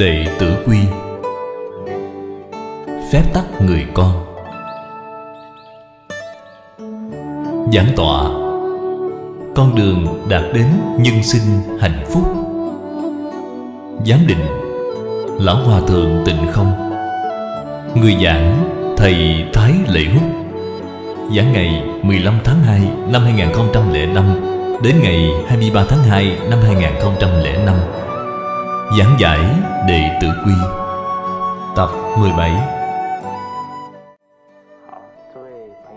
đệ tử quy phép tắc người con giảng tọa con đường đạt đến nhân sinh hạnh phúc giám định lão hòa thượng tịnh không người giảng thầy thái lệ húc giảng ngày 15 tháng 2 năm 2005 đến ngày 23 tháng 2 năm 2005 Giảng giải Đệ Tử Quy Tập 17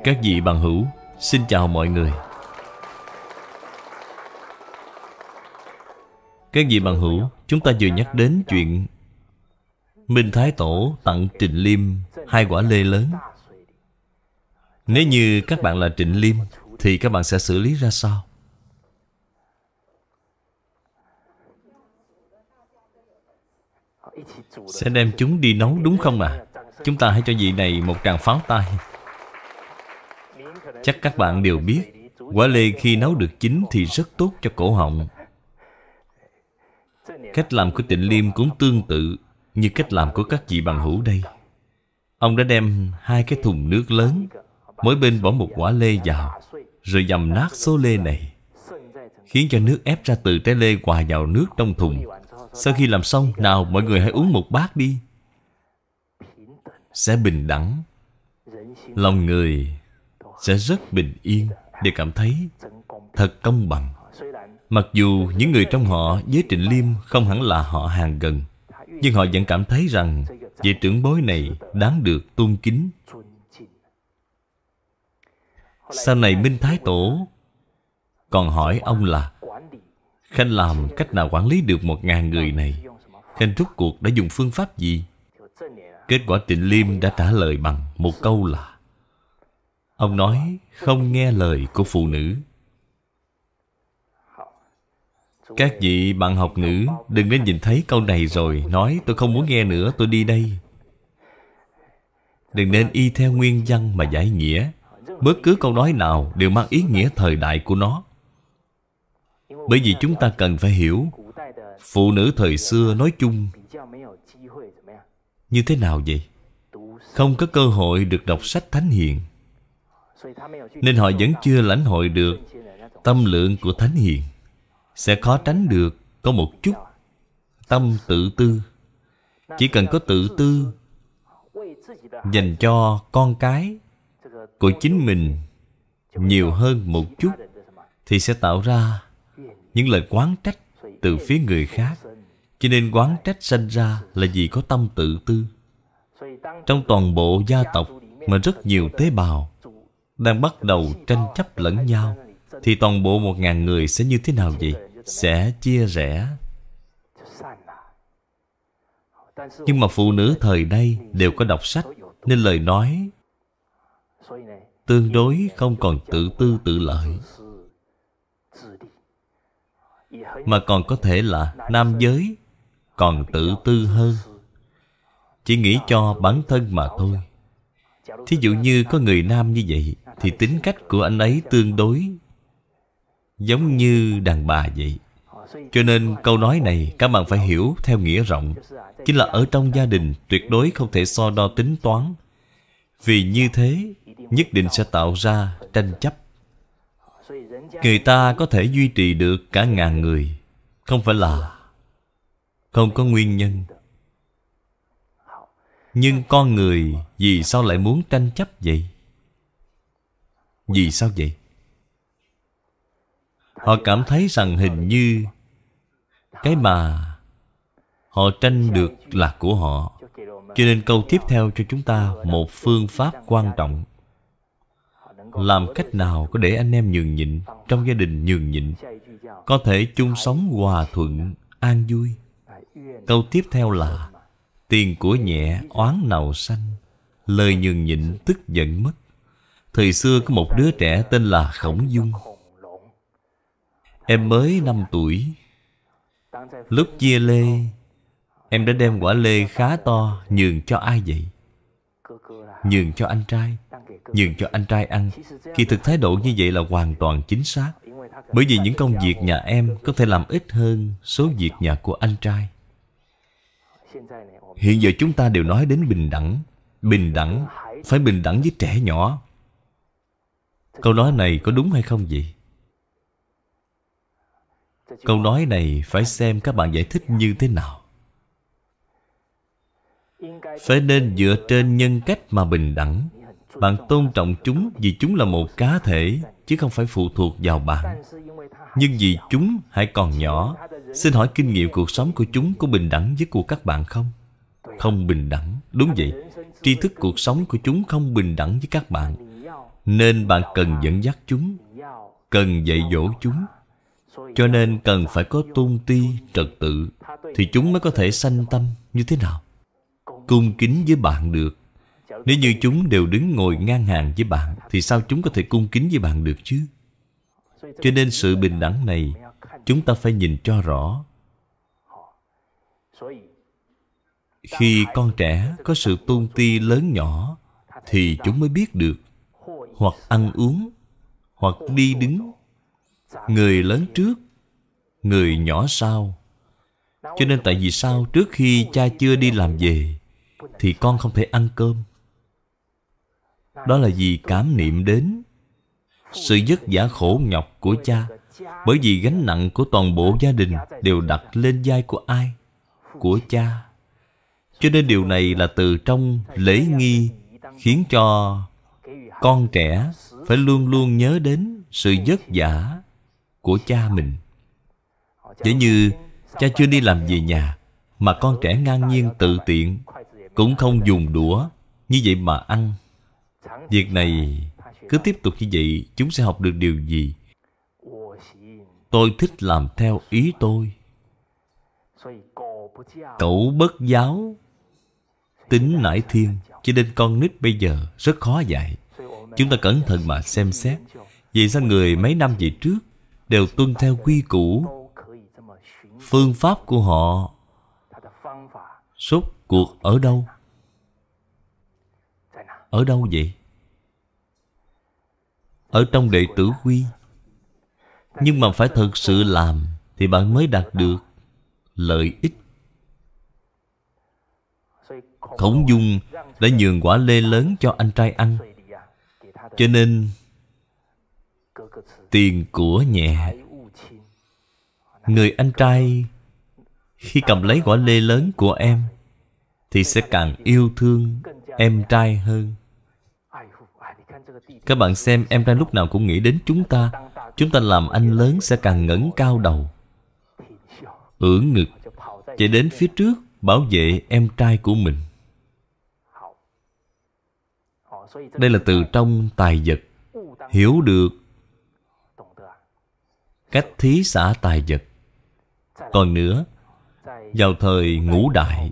Các vị bằng hữu, xin chào mọi người Các vị bằng hữu, chúng ta vừa nhắc đến chuyện Minh Thái Tổ tặng Trịnh Liêm hai quả lê lớn Nếu như các bạn là Trịnh Liêm Thì các bạn sẽ xử lý ra sao? Sẽ đem chúng đi nấu đúng không ạ? À? Chúng ta hãy cho vị này một tràng pháo tay Chắc các bạn đều biết Quả lê khi nấu được chín thì rất tốt cho cổ họng Cách làm của tịnh liêm cũng tương tự Như cách làm của các vị bằng hữu đây Ông đã đem hai cái thùng nước lớn Mỗi bên bỏ một quả lê vào Rồi dầm nát số lê này Khiến cho nước ép ra từ trái lê hòa vào nước trong thùng sau khi làm xong Nào mọi người hãy uống một bát đi Sẽ bình đẳng Lòng người Sẽ rất bình yên Để cảm thấy thật công bằng Mặc dù những người trong họ với Trịnh Liêm không hẳn là họ hàng gần Nhưng họ vẫn cảm thấy rằng vị trưởng bối này đáng được tôn kính Sau này Minh Thái Tổ còn hỏi ông là Khanh làm cách nào quản lý được một ngàn người này Khanh rút cuộc đã dùng phương pháp gì Kết quả tịnh Liêm đã trả lời bằng một câu là Ông nói không nghe lời của phụ nữ Các vị bạn học nữ Đừng nên nhìn thấy câu này rồi Nói tôi không muốn nghe nữa tôi đi đây Đừng nên y theo nguyên văn mà giải nghĩa Bất cứ câu nói nào đều mang ý nghĩa thời đại của nó bởi vì chúng ta cần phải hiểu Phụ nữ thời xưa nói chung Như thế nào vậy? Không có cơ hội được đọc sách Thánh Hiền Nên họ vẫn chưa lãnh hội được Tâm lượng của Thánh Hiền Sẽ khó tránh được Có một chút Tâm tự tư Chỉ cần có tự tư Dành cho con cái Của chính mình Nhiều hơn một chút Thì sẽ tạo ra những lời quán trách từ phía người khác cho nên quán trách sanh ra là vì có tâm tự tư trong toàn bộ gia tộc mà rất nhiều tế bào đang bắt đầu tranh chấp lẫn nhau thì toàn bộ một ngàn người sẽ như thế nào vậy sẽ chia rẽ nhưng mà phụ nữ thời đây đều có đọc sách nên lời nói tương đối không còn tự tư tự lợi mà còn có thể là nam giới Còn tự tư hơn Chỉ nghĩ cho bản thân mà thôi Thí dụ như có người nam như vậy Thì tính cách của anh ấy tương đối Giống như đàn bà vậy Cho nên câu nói này Các bạn phải hiểu theo nghĩa rộng Chính là ở trong gia đình Tuyệt đối không thể so đo tính toán Vì như thế Nhất định sẽ tạo ra tranh chấp Người ta có thể duy trì được cả ngàn người Không phải là Không có nguyên nhân Nhưng con người Vì sao lại muốn tranh chấp vậy Vì sao vậy Họ cảm thấy rằng hình như Cái mà Họ tranh được là của họ Cho nên câu tiếp theo cho chúng ta Một phương pháp quan trọng làm cách nào có để anh em nhường nhịn trong gia đình nhường nhịn có thể chung sống hòa thuận an vui câu tiếp theo là tiền của nhẹ oán nào xanh lời nhường nhịn tức giận mất thời xưa có một đứa trẻ tên là khổng dung em mới 5 tuổi lúc chia lê em đã đem quả lê khá to nhường cho ai vậy nhường cho anh trai nhường cho anh trai ăn khi thực thái độ như vậy là hoàn toàn chính xác Bởi vì những công việc nhà em có thể làm ít hơn số việc nhà của anh trai Hiện giờ chúng ta đều nói đến bình đẳng Bình đẳng, phải bình đẳng với trẻ nhỏ Câu nói này có đúng hay không vậy? Câu nói này phải xem các bạn giải thích như thế nào Phải nên dựa trên nhân cách mà bình đẳng bạn tôn trọng chúng vì chúng là một cá thể Chứ không phải phụ thuộc vào bạn Nhưng vì chúng hãy còn nhỏ Xin hỏi kinh nghiệm cuộc sống của chúng có bình đẳng với của các bạn không? Không bình đẳng Đúng vậy Tri thức cuộc sống của chúng không bình đẳng với các bạn Nên bạn cần dẫn dắt chúng Cần dạy dỗ chúng Cho nên cần phải có tôn ti, trật tự Thì chúng mới có thể sanh tâm như thế nào? Cung kính với bạn được nếu như chúng đều đứng ngồi ngang hàng với bạn Thì sao chúng có thể cung kính với bạn được chứ Cho nên sự bình đẳng này Chúng ta phải nhìn cho rõ Khi con trẻ có sự tôn ti lớn nhỏ Thì chúng mới biết được Hoặc ăn uống Hoặc đi đứng Người lớn trước Người nhỏ sau Cho nên tại vì sao Trước khi cha chưa đi làm về Thì con không thể ăn cơm đó là vì cảm niệm đến Sự vất vả khổ nhọc của cha Bởi vì gánh nặng của toàn bộ gia đình Đều đặt lên vai của ai? Của cha Cho nên điều này là từ trong lễ nghi Khiến cho con trẻ phải luôn luôn nhớ đến sự vất vả của cha mình Giống như cha chưa đi làm về nhà Mà con trẻ ngang nhiên tự tiện Cũng không dùng đũa Như vậy mà ăn Việc này cứ tiếp tục như vậy Chúng sẽ học được điều gì Tôi thích làm theo ý tôi Cậu bất giáo Tính nải thiên Cho nên con nít bây giờ rất khó dạy Chúng ta cẩn thận mà xem xét Vì sao người mấy năm về trước Đều tuân theo quy củ Phương pháp của họ suốt cuộc ở đâu ở đâu vậy? Ở trong đệ tử quy Nhưng mà phải thật sự làm Thì bạn mới đạt được lợi ích Khổng Dung đã nhường quả lê lớn cho anh trai ăn Cho nên Tiền của nhẹ Người anh trai Khi cầm lấy quả lê lớn của em Thì sẽ càng yêu thương em trai hơn các bạn xem em đang lúc nào cũng nghĩ đến chúng ta Chúng ta làm anh lớn sẽ càng ngẩng cao đầu Ưỡn ngực Chạy đến phía trước bảo vệ em trai của mình Đây là từ trong tài vật Hiểu được Cách thí xã tài vật Còn nữa Vào thời ngũ đại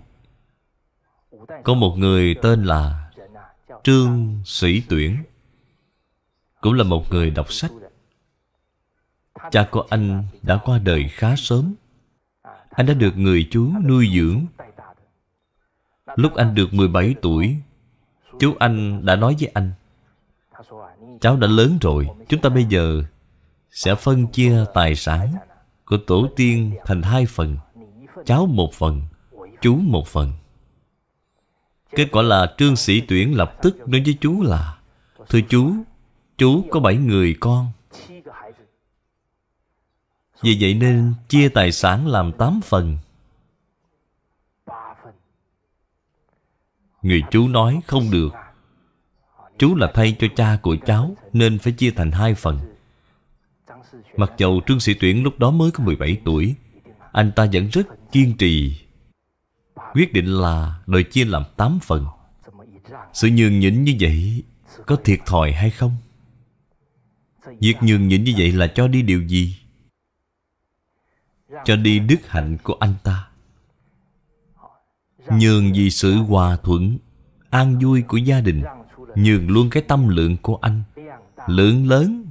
Có một người tên là Trương Sĩ Tuyển cũng là một người đọc sách cha của anh đã qua đời khá sớm anh đã được người chú nuôi dưỡng lúc anh được 17 tuổi chú anh đã nói với anh cháu đã lớn rồi chúng ta bây giờ sẽ phân chia tài sản của tổ tiên thành hai phần cháu một phần chú một phần kết quả là trương sĩ tuyển lập tức nói với chú là thưa chú Chú có bảy người con Vì vậy nên chia tài sản làm 8 phần Người chú nói không được Chú là thay cho cha của cháu Nên phải chia thành hai phần Mặc dầu Trương Sĩ Tuyển lúc đó mới có 17 tuổi Anh ta vẫn rất kiên trì Quyết định là đòi chia làm 8 phần Sự nhường nhịn như vậy Có thiệt thòi hay không? Việc nhường nhịn như vậy là cho đi điều gì? Cho đi đức hạnh của anh ta Nhường vì sự hòa thuận An vui của gia đình Nhường luôn cái tâm lượng của anh Lượng lớn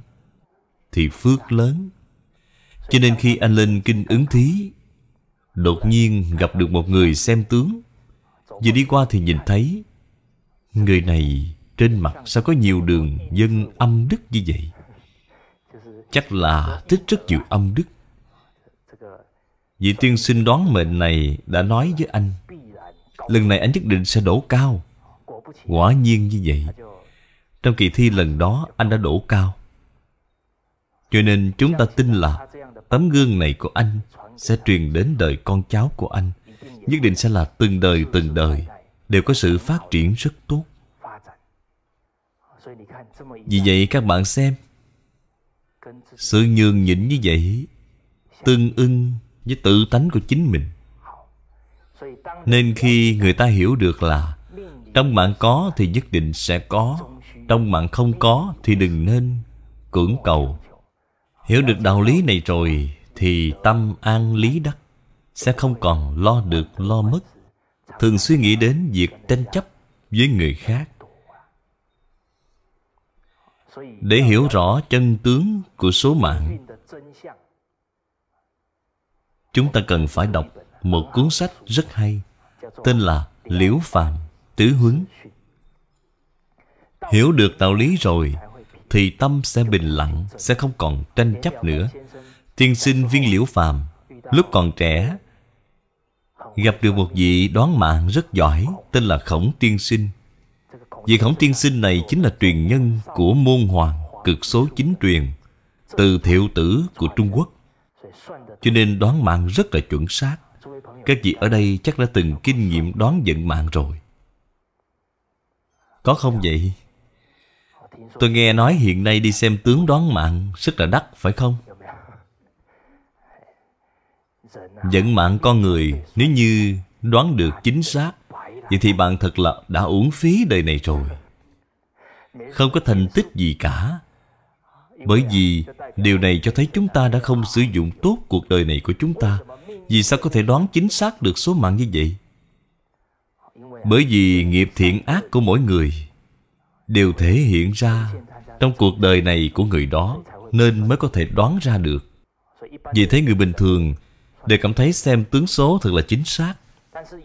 Thì phước lớn Cho nên khi anh lên kinh ứng thí Đột nhiên gặp được một người xem tướng Vừa đi qua thì nhìn thấy Người này trên mặt sao có nhiều đường dân âm đức như vậy Chắc là thích rất nhiều âm đức Vị tiên sinh đoán mệnh này đã nói với anh Lần này anh nhất định sẽ đổ cao Quả nhiên như vậy Trong kỳ thi lần đó anh đã đổ cao Cho nên chúng ta tin là Tấm gương này của anh Sẽ truyền đến đời con cháu của anh Nhất định sẽ là từng đời từng đời Đều có sự phát triển rất tốt Vì vậy các bạn xem sự nhường nhịn như vậy tương ưng với tự tánh của chính mình nên khi người ta hiểu được là trong mạng có thì nhất định sẽ có trong mạng không có thì đừng nên cưỡng cầu hiểu được đạo lý này rồi thì tâm an lý đắc sẽ không còn lo được lo mất thường suy nghĩ đến việc tranh chấp với người khác để hiểu rõ chân tướng của số mạng chúng ta cần phải đọc một cuốn sách rất hay tên là liễu phàm tứ huấn hiểu được đạo lý rồi thì tâm sẽ bình lặng sẽ không còn tranh chấp nữa tiên sinh viên liễu phàm lúc còn trẻ gặp được một vị đoán mạng rất giỏi tên là khổng tiên sinh Việc khổng tiên sinh này chính là truyền nhân của môn hoàng cực số chính truyền từ thiệu tử của Trung Quốc. Cho nên đoán mạng rất là chuẩn xác. Các vị ở đây chắc đã từng kinh nghiệm đoán vận mạng rồi. Có không vậy? Tôi nghe nói hiện nay đi xem tướng đoán mạng rất là đắt, phải không? Vận mạng con người nếu như đoán được chính xác Vậy thì bạn thật là đã uống phí đời này rồi Không có thành tích gì cả Bởi vì điều này cho thấy chúng ta đã không sử dụng tốt cuộc đời này của chúng ta Vì sao có thể đoán chính xác được số mạng như vậy Bởi vì nghiệp thiện ác của mỗi người Đều thể hiện ra trong cuộc đời này của người đó Nên mới có thể đoán ra được Vì thế người bình thường Đều cảm thấy xem tướng số thật là chính xác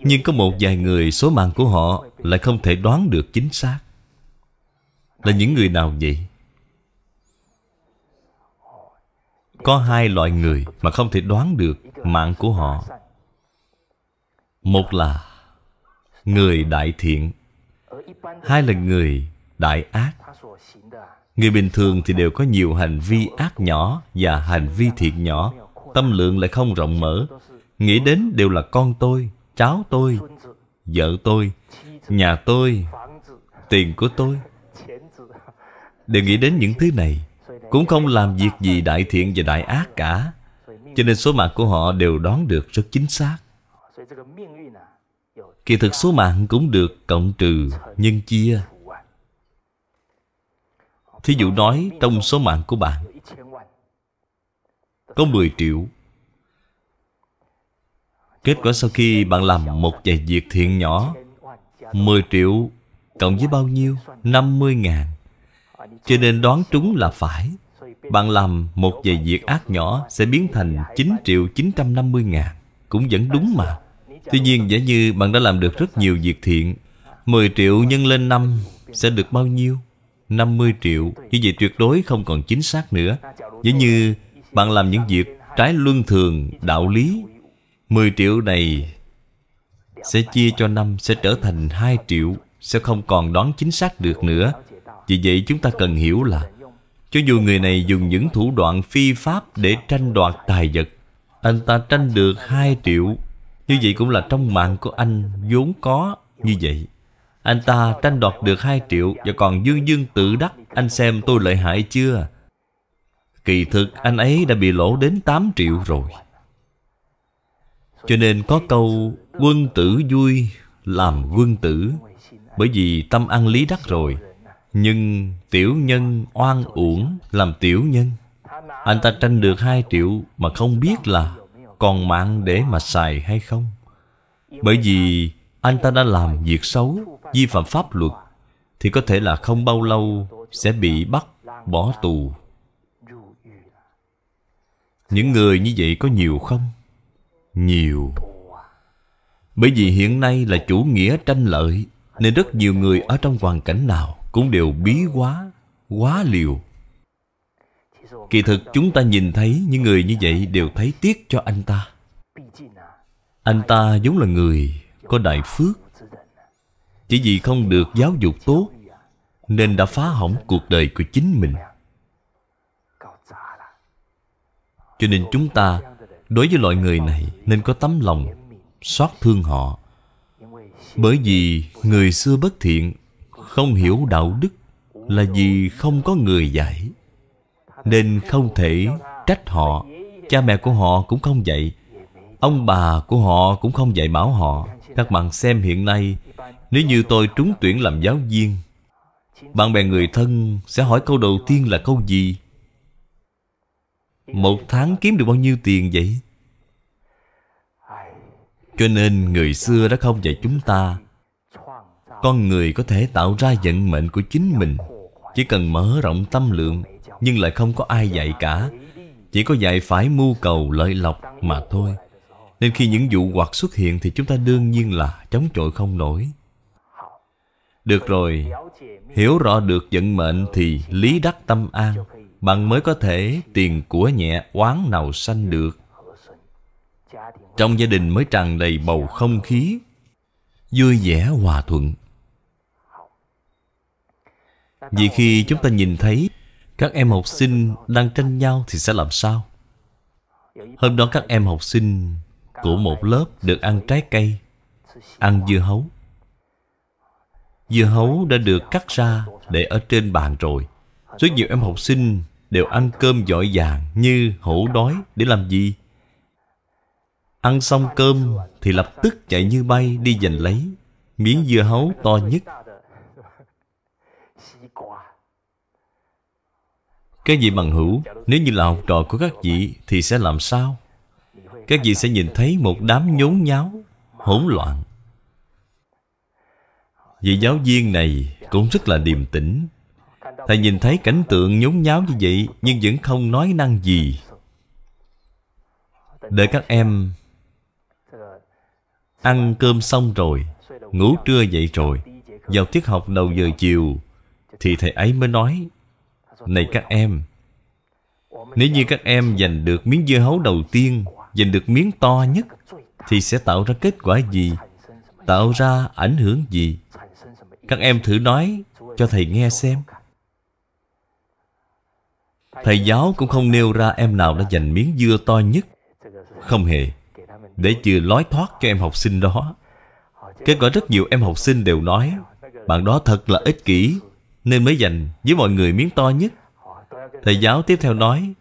nhưng có một vài người số mạng của họ Lại không thể đoán được chính xác Là những người nào vậy? Có hai loại người mà không thể đoán được mạng của họ Một là người đại thiện Hai là người đại ác Người bình thường thì đều có nhiều hành vi ác nhỏ và hành vi thiện nhỏ Tâm lượng lại không rộng mở Nghĩ đến đều là con tôi cháu tôi vợ tôi nhà tôi tiền của tôi đều nghĩ đến những thứ này cũng không làm việc gì đại thiện và đại ác cả cho nên số mạng của họ đều đoán được rất chính xác kỳ thực số mạng cũng được cộng trừ nhân chia thí dụ nói trong số mạng của bạn có 10 triệu Kết quả sau khi bạn làm một vài việc thiện nhỏ 10 triệu cộng với bao nhiêu? 50 ngàn Cho nên đoán trúng là phải Bạn làm một vài việc ác nhỏ Sẽ biến thành 9 triệu 950 ngàn Cũng vẫn đúng mà Tuy nhiên giả như bạn đã làm được rất nhiều việc thiện 10 triệu nhân lên 5 Sẽ được bao nhiêu? 50 triệu Như vậy tuyệt đối không còn chính xác nữa Giả như bạn làm những việc trái luân thường, đạo lý 10 triệu này sẽ chia cho năm sẽ trở thành 2 triệu sẽ không còn đoán chính xác được nữa vì vậy chúng ta cần hiểu là cho dù người này dùng những thủ đoạn phi pháp để tranh đoạt tài vật anh ta tranh được 2 triệu như vậy cũng là trong mạng của anh vốn có như vậy anh ta tranh đoạt được 2 triệu và còn dương dương tự đắc anh xem tôi lợi hại chưa kỳ thực anh ấy đã bị lỗ đến 8 triệu rồi cho nên có câu Quân tử vui làm quân tử Bởi vì tâm ăn lý đắc rồi Nhưng tiểu nhân oan uổng làm tiểu nhân Anh ta tranh được 2 triệu mà không biết là Còn mạng để mà xài hay không Bởi vì anh ta đã làm việc xấu Vi phạm pháp luật Thì có thể là không bao lâu Sẽ bị bắt bỏ tù Những người như vậy có nhiều không? nhiều bởi vì hiện nay là chủ nghĩa tranh lợi nên rất nhiều người ở trong hoàn cảnh nào cũng đều bí quá quá liều kỳ thực chúng ta nhìn thấy những người như vậy đều thấy tiếc cho anh ta anh ta vốn là người có đại phước chỉ vì không được giáo dục tốt nên đã phá hỏng cuộc đời của chính mình cho nên chúng ta Đối với loại người này Nên có tấm lòng Xót thương họ Bởi vì người xưa bất thiện Không hiểu đạo đức Là vì không có người dạy Nên không thể trách họ Cha mẹ của họ cũng không dạy Ông bà của họ cũng không dạy bảo họ Các bạn xem hiện nay Nếu như tôi trúng tuyển làm giáo viên Bạn bè người thân sẽ hỏi câu đầu tiên là câu gì một tháng kiếm được bao nhiêu tiền vậy? Cho nên người xưa đã không dạy chúng ta Con người có thể tạo ra vận mệnh của chính mình Chỉ cần mở rộng tâm lượng Nhưng lại không có ai dạy cả Chỉ có dạy phải mưu cầu lợi lộc mà thôi Nên khi những vụ hoặc xuất hiện Thì chúng ta đương nhiên là chống chọi không nổi Được rồi Hiểu rõ được vận mệnh thì lý đắc tâm an bạn mới có thể tiền của nhẹ oán nào sanh được trong gia đình mới tràn đầy bầu không khí vui vẻ hòa thuận vì khi chúng ta nhìn thấy các em học sinh đang tranh nhau thì sẽ làm sao hôm đó các em học sinh của một lớp được ăn trái cây ăn dưa hấu dưa hấu đã được cắt ra để ở trên bàn rồi rất nhiều em học sinh đều ăn cơm giỏi vàng như hổ đói để làm gì? Ăn xong cơm thì lập tức chạy như bay đi giành lấy miếng dưa hấu to nhất. cái gì bằng hữu, nếu như là học trò của các vị thì sẽ làm sao? Các vị sẽ nhìn thấy một đám nhốn nháo, hỗn loạn. Vị giáo viên này cũng rất là điềm tĩnh Thầy nhìn thấy cảnh tượng nhốn nháo như vậy Nhưng vẫn không nói năng gì Để các em Ăn cơm xong rồi Ngủ trưa dậy rồi Vào tiết học đầu giờ chiều Thì thầy ấy mới nói Này các em Nếu như các em giành được miếng dưa hấu đầu tiên Giành được miếng to nhất Thì sẽ tạo ra kết quả gì Tạo ra ảnh hưởng gì Các em thử nói cho thầy nghe xem Thầy giáo cũng không nêu ra em nào đã giành miếng dưa to nhất Không hề Để chừa lối thoát cho em học sinh đó Kết quả rất nhiều em học sinh đều nói Bạn đó thật là ích kỷ Nên mới giành với mọi người miếng to nhất Thầy giáo tiếp theo nói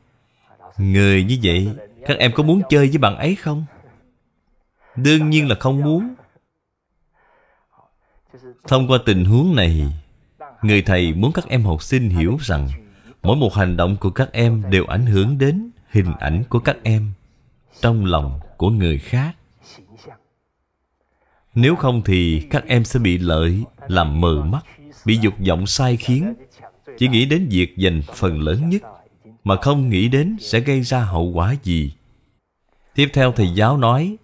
Người như vậy Các em có muốn chơi với bạn ấy không? Đương nhiên là không muốn Thông qua tình huống này Người thầy muốn các em học sinh hiểu rằng mỗi một hành động của các em đều ảnh hưởng đến hình ảnh của các em trong lòng của người khác nếu không thì các em sẽ bị lợi làm mờ mắt bị dục vọng sai khiến chỉ nghĩ đến việc giành phần lớn nhất mà không nghĩ đến sẽ gây ra hậu quả gì tiếp theo thầy giáo nói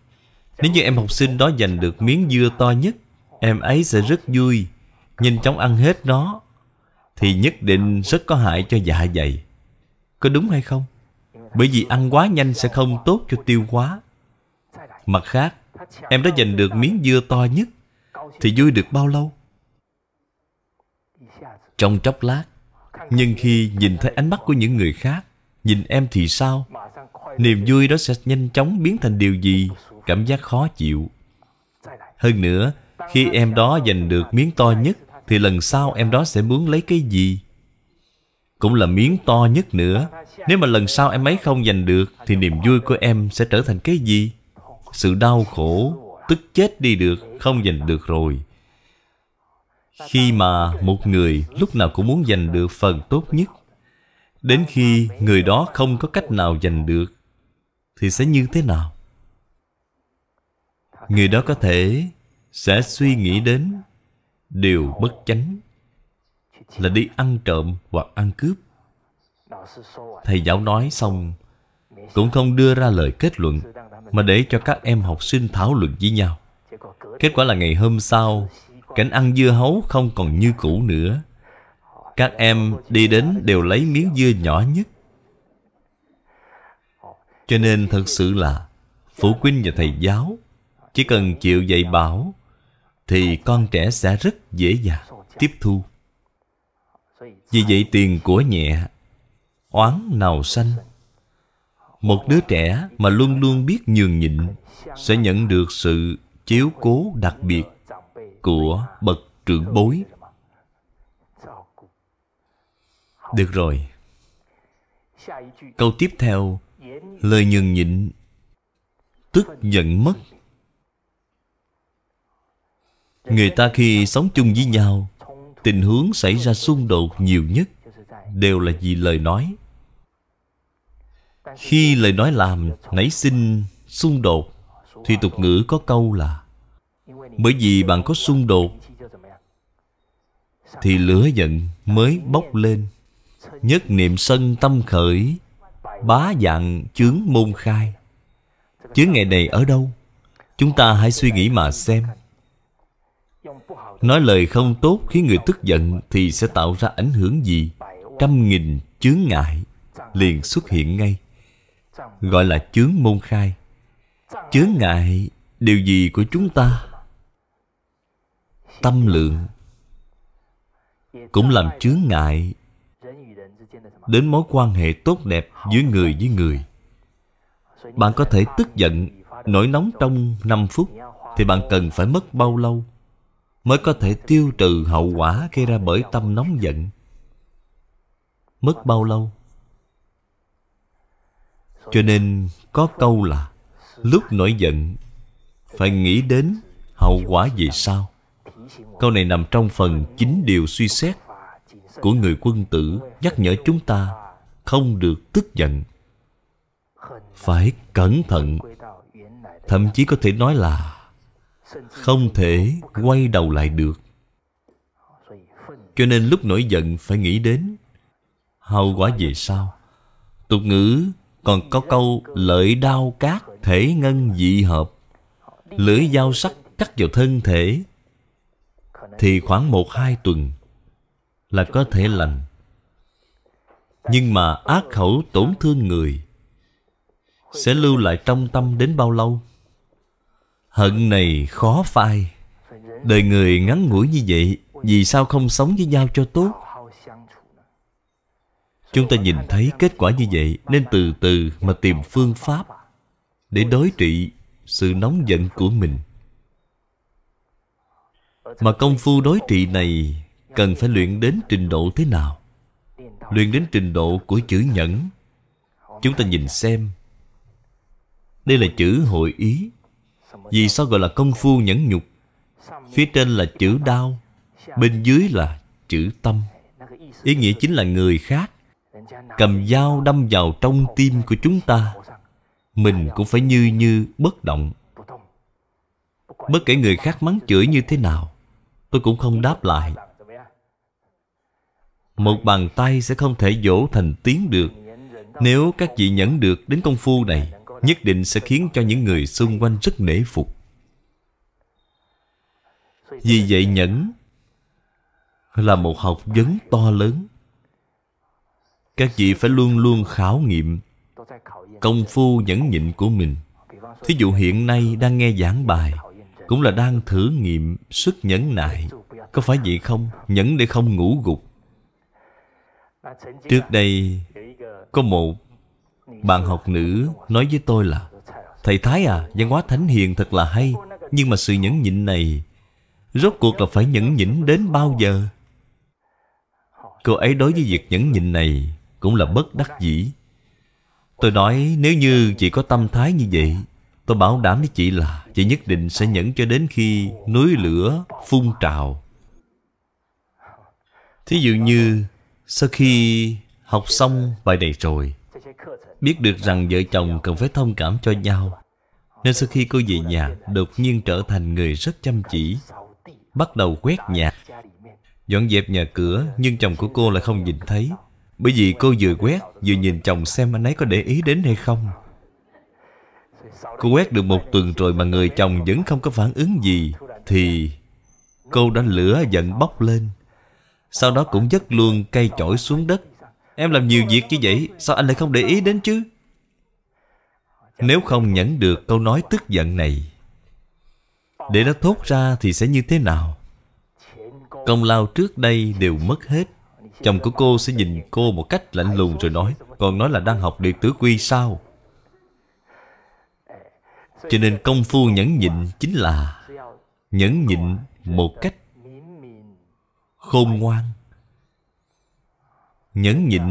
nếu như em học sinh đó giành được miếng dưa to nhất em ấy sẽ rất vui nhanh chóng ăn hết nó thì nhất định rất có hại cho dạ dày có đúng hay không bởi vì ăn quá nhanh sẽ không tốt cho tiêu hóa mặt khác em đã giành được miếng dưa to nhất thì vui được bao lâu trong chốc lát nhưng khi nhìn thấy ánh mắt của những người khác nhìn em thì sao niềm vui đó sẽ nhanh chóng biến thành điều gì cảm giác khó chịu hơn nữa khi em đó giành được miếng to nhất thì lần sau em đó sẽ muốn lấy cái gì cũng là miếng to nhất nữa nếu mà lần sau em ấy không giành được thì niềm vui của em sẽ trở thành cái gì sự đau khổ tức chết đi được không giành được rồi khi mà một người lúc nào cũng muốn giành được phần tốt nhất đến khi người đó không có cách nào giành được thì sẽ như thế nào người đó có thể sẽ suy nghĩ đến đều bất chánh là đi ăn trộm hoặc ăn cướp thầy giáo nói xong cũng không đưa ra lời kết luận mà để cho các em học sinh thảo luận với nhau kết quả là ngày hôm sau cảnh ăn dưa hấu không còn như cũ nữa các em đi đến đều lấy miếng dưa nhỏ nhất cho nên thật sự là phụ huynh và thầy giáo chỉ cần chịu dạy bảo thì con trẻ sẽ rất dễ dàng tiếp thu vì vậy tiền của nhẹ oán nào xanh. một đứa trẻ mà luôn luôn biết nhường nhịn sẽ nhận được sự chiếu cố đặc biệt của bậc trưởng bối được rồi câu tiếp theo lời nhường nhịn tức giận mất Người ta khi sống chung với nhau Tình hướng xảy ra xung đột nhiều nhất Đều là vì lời nói Khi lời nói làm nảy sinh xung đột Thì tục ngữ có câu là Bởi vì bạn có xung đột Thì lửa giận mới bốc lên Nhất niệm sân tâm khởi Bá dạng chướng môn khai Chướng ngày này ở đâu Chúng ta hãy suy nghĩ mà xem Nói lời không tốt khiến người tức giận Thì sẽ tạo ra ảnh hưởng gì Trăm nghìn chướng ngại Liền xuất hiện ngay Gọi là chướng môn khai Chướng ngại Điều gì của chúng ta Tâm lượng Cũng làm chướng ngại Đến mối quan hệ tốt đẹp Giữa người với người Bạn có thể tức giận Nổi nóng trong 5 phút Thì bạn cần phải mất bao lâu mới có thể tiêu trừ hậu quả gây ra bởi tâm nóng giận mất bao lâu cho nên có câu là lúc nổi giận phải nghĩ đến hậu quả gì sao câu này nằm trong phần chính điều suy xét của người quân tử nhắc nhở chúng ta không được tức giận phải cẩn thận thậm chí có thể nói là không thể quay đầu lại được cho nên lúc nổi giận phải nghĩ đến hậu quả về sau tục ngữ còn có câu lợi đau cát thể ngân dị hợp lưỡi dao sắc cắt vào thân thể thì khoảng một hai tuần là có thể lành nhưng mà ác khẩu tổn thương người sẽ lưu lại trong tâm đến bao lâu Hận này khó phai Đời người ngắn ngủi như vậy Vì sao không sống với nhau cho tốt Chúng ta nhìn thấy kết quả như vậy Nên từ từ mà tìm phương pháp Để đối trị sự nóng giận của mình Mà công phu đối trị này Cần phải luyện đến trình độ thế nào Luyện đến trình độ của chữ nhẫn Chúng ta nhìn xem Đây là chữ hội ý vì sao gọi là công phu nhẫn nhục Phía trên là chữ đau Bên dưới là chữ tâm Ý nghĩa chính là người khác Cầm dao đâm vào trong tim của chúng ta Mình cũng phải như như bất động Bất kể người khác mắng chửi như thế nào Tôi cũng không đáp lại Một bàn tay sẽ không thể dỗ thành tiếng được Nếu các vị nhẫn được đến công phu này nhất định sẽ khiến cho những người xung quanh rất nể phục vì vậy nhẫn là một học vấn to lớn các vị phải luôn luôn khảo nghiệm công phu nhẫn nhịn của mình thí dụ hiện nay đang nghe giảng bài cũng là đang thử nghiệm sức nhẫn nại có phải vậy không nhẫn để không ngủ gục trước đây có một bạn học nữ nói với tôi là Thầy Thái à, văn hóa thánh hiền thật là hay Nhưng mà sự nhẫn nhịn này Rốt cuộc là phải nhẫn nhịn đến bao giờ? Cô ấy đối với việc nhẫn nhịn này Cũng là bất đắc dĩ Tôi nói nếu như chị có tâm thái như vậy Tôi bảo đảm với chị là Chị nhất định sẽ nhẫn cho đến khi Núi lửa phun trào Thí dụ như Sau khi học xong bài này rồi Biết được rằng vợ chồng cần phải thông cảm cho nhau Nên sau khi cô về nhà Đột nhiên trở thành người rất chăm chỉ Bắt đầu quét nhà Dọn dẹp nhà cửa Nhưng chồng của cô lại không nhìn thấy Bởi vì cô vừa quét Vừa nhìn chồng xem anh ấy có để ý đến hay không Cô quét được một tuần rồi Mà người chồng vẫn không có phản ứng gì Thì cô đã lửa giận bốc lên sau đó cũng dứt luôn cây chổi xuống đất Em làm nhiều việc như vậy Sao anh lại không để ý đến chứ Nếu không nhẫn được câu nói tức giận này Để nó thốt ra thì sẽ như thế nào Công lao trước đây đều mất hết Chồng của cô sẽ nhìn cô một cách lạnh lùng rồi nói Còn nói là đang học điện tử quy sao Cho nên công phu nhẫn nhịn chính là Nhẫn nhịn một cách Khôn ngoan nhẫn nhịn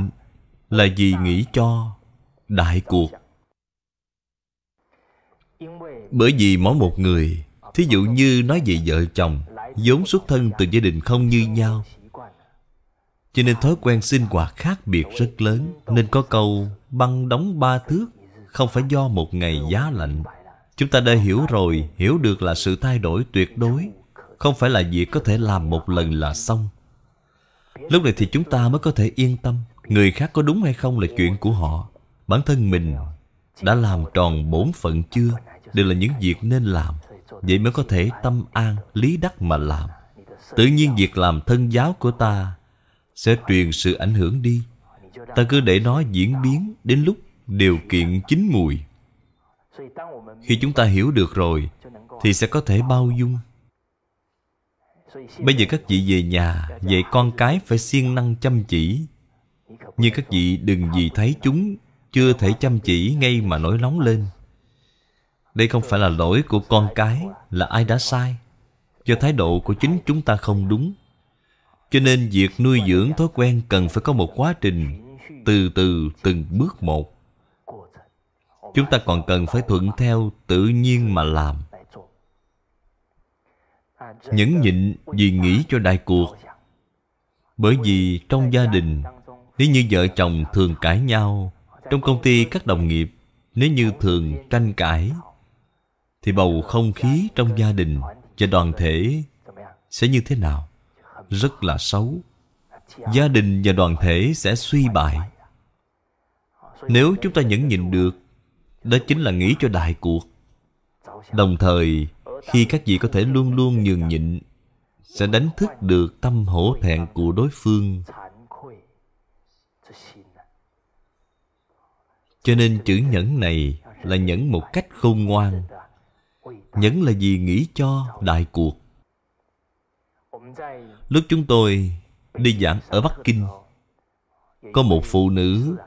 là vì nghĩ cho đại cuộc bởi vì mỗi một người thí dụ như nói về vợ chồng vốn xuất thân từ gia đình không như nhau cho nên thói quen sinh hoạt khác biệt rất lớn nên có câu băng đóng ba thước không phải do một ngày giá lạnh chúng ta đã hiểu rồi hiểu được là sự thay đổi tuyệt đối không phải là việc có thể làm một lần là xong Lúc này thì chúng ta mới có thể yên tâm Người khác có đúng hay không là chuyện của họ Bản thân mình đã làm tròn bổn phận chưa Đều là những việc nên làm Vậy mới có thể tâm an, lý đắc mà làm Tự nhiên việc làm thân giáo của ta Sẽ truyền sự ảnh hưởng đi Ta cứ để nó diễn biến Đến lúc điều kiện chín mùi Khi chúng ta hiểu được rồi Thì sẽ có thể bao dung Bây giờ các vị về nhà Vậy con cái phải siêng năng chăm chỉ Nhưng các vị đừng vì thấy chúng Chưa thể chăm chỉ ngay mà nổi nóng lên Đây không phải là lỗi của con cái Là ai đã sai Do thái độ của chính chúng ta không đúng Cho nên việc nuôi dưỡng thói quen Cần phải có một quá trình Từ từ từng bước một Chúng ta còn cần phải thuận theo tự nhiên mà làm nhẫn nhịn vì nghĩ cho đại cuộc bởi vì trong gia đình nếu như vợ chồng thường cãi nhau trong công ty các đồng nghiệp nếu như thường tranh cãi thì bầu không khí trong gia đình và đoàn thể sẽ như thế nào rất là xấu gia đình và đoàn thể sẽ suy bại nếu chúng ta nhẫn nhịn được đó chính là nghĩ cho đại cuộc đồng thời khi các vị có thể luôn luôn nhường nhịn sẽ đánh thức được tâm hổ thẹn của đối phương cho nên chữ nhẫn này là nhẫn một cách khôn ngoan nhẫn là gì nghĩ cho đại cuộc lúc chúng tôi đi giảng ở bắc kinh có một phụ nữ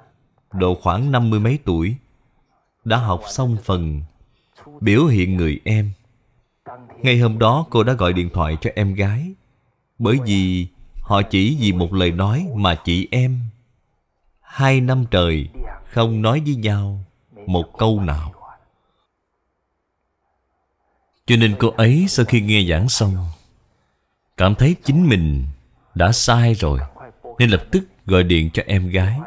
độ khoảng năm mươi mấy tuổi đã học xong phần biểu hiện người em Ngày hôm đó cô đã gọi điện thoại cho em gái Bởi vì họ chỉ vì một lời nói mà chị em Hai năm trời không nói với nhau một câu nào Cho nên cô ấy sau khi nghe giảng xong Cảm thấy chính mình đã sai rồi Nên lập tức gọi điện cho em gái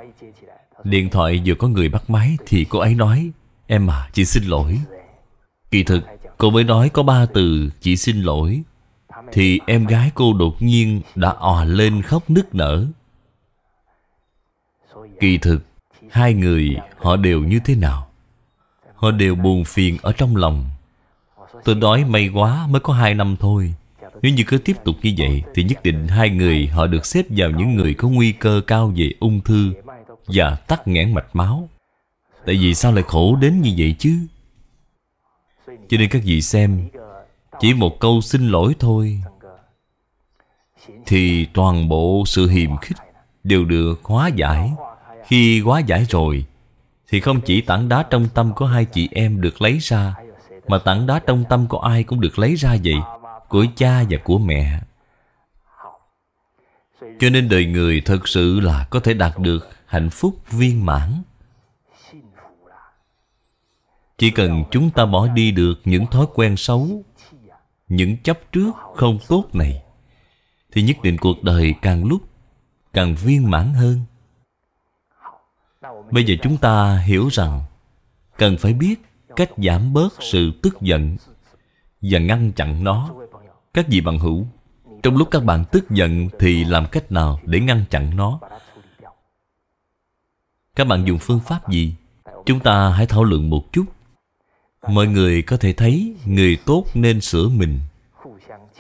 Điện thoại vừa có người bắt máy Thì cô ấy nói Em à, chị xin lỗi Kỳ thực Cô mới nói có ba từ Chỉ xin lỗi Thì em gái cô đột nhiên Đã òa lên khóc nức nở Kỳ thực Hai người họ đều như thế nào Họ đều buồn phiền ở trong lòng Tôi nói may quá mới có hai năm thôi Nếu như cứ tiếp tục như vậy Thì nhất định hai người họ được xếp vào những người có nguy cơ cao về ung thư Và tắc nghẽn mạch máu Tại vì sao lại khổ đến như vậy chứ cho nên các vị xem Chỉ một câu xin lỗi thôi Thì toàn bộ sự hiềm khích Đều được hóa giải Khi hóa giải rồi Thì không chỉ tảng đá trong tâm của hai chị em được lấy ra Mà tảng đá trong tâm của ai cũng được lấy ra vậy Của cha và của mẹ Cho nên đời người thật sự là có thể đạt được hạnh phúc viên mãn chỉ cần chúng ta bỏ đi được những thói quen xấu những chấp trước không tốt này thì nhất định cuộc đời càng lúc càng viên mãn hơn bây giờ chúng ta hiểu rằng cần phải biết cách giảm bớt sự tức giận và ngăn chặn nó các vị bằng hữu trong lúc các bạn tức giận thì làm cách nào để ngăn chặn nó các bạn dùng phương pháp gì chúng ta hãy thảo luận một chút mọi người có thể thấy người tốt nên sửa mình